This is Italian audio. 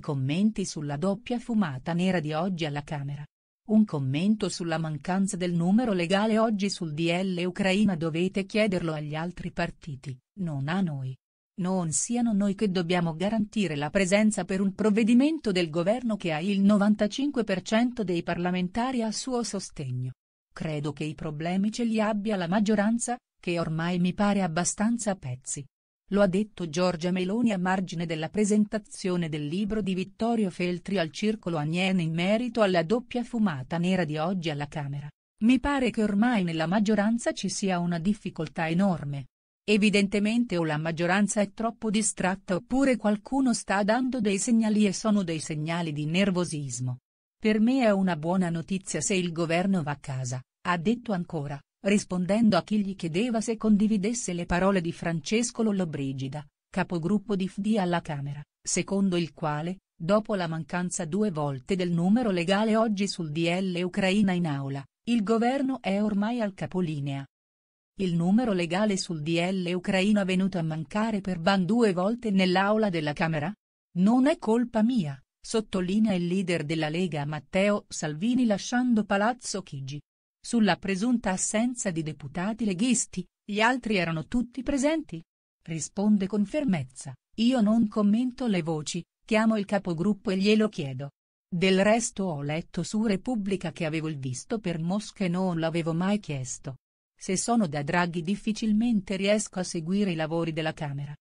commenti sulla doppia fumata nera di oggi alla Camera. Un commento sulla mancanza del numero legale oggi sul DL Ucraina dovete chiederlo agli altri partiti, non a noi. Non siano noi che dobbiamo garantire la presenza per un provvedimento del governo che ha il 95% dei parlamentari a suo sostegno. Credo che i problemi ce li abbia la maggioranza, che ormai mi pare abbastanza a pezzi. Lo ha detto Giorgia Meloni a margine della presentazione del libro di Vittorio Feltri al Circolo Agnene in merito alla doppia fumata nera di oggi alla Camera. Mi pare che ormai nella maggioranza ci sia una difficoltà enorme. Evidentemente o la maggioranza è troppo distratta oppure qualcuno sta dando dei segnali e sono dei segnali di nervosismo. Per me è una buona notizia se il governo va a casa, ha detto ancora rispondendo a chi gli chiedeva se condividesse le parole di Francesco Lollobrigida, capogruppo di FD alla Camera, secondo il quale, dopo la mancanza due volte del numero legale oggi sul DL Ucraina in aula, il governo è ormai al capolinea. Il numero legale sul DL Ucraina venuto a mancare per ban due volte nell'aula della Camera? Non è colpa mia, sottolinea il leader della Lega Matteo Salvini lasciando Palazzo Chigi sulla presunta assenza di deputati leghisti, gli altri erano tutti presenti? Risponde con fermezza, io non commento le voci, chiamo il capogruppo e glielo chiedo. Del resto ho letto su Repubblica che avevo il visto per Mosca e non l'avevo mai chiesto. Se sono da Draghi difficilmente riesco a seguire i lavori della Camera.